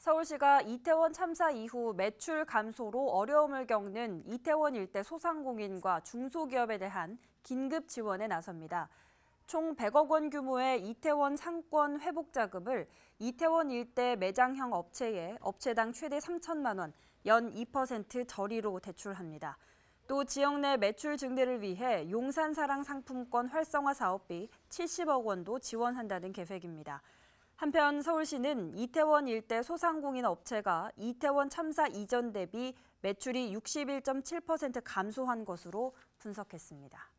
서울시가 이태원 참사 이후 매출 감소로 어려움을 겪는 이태원 일대 소상공인과 중소기업에 대한 긴급 지원에 나섭니다. 총 100억 원 규모의 이태원 상권 회복 자금을 이태원 일대 매장형 업체에 업체당 최대 3천만 원, 연 2% 저리로 대출합니다. 또 지역 내 매출 증대를 위해 용산사랑 상품권 활성화 사업비 70억 원도 지원한다는 계획입니다. 한편 서울시는 이태원 일대 소상공인 업체가 이태원 참사 이전 대비 매출이 61.7% 감소한 것으로 분석했습니다.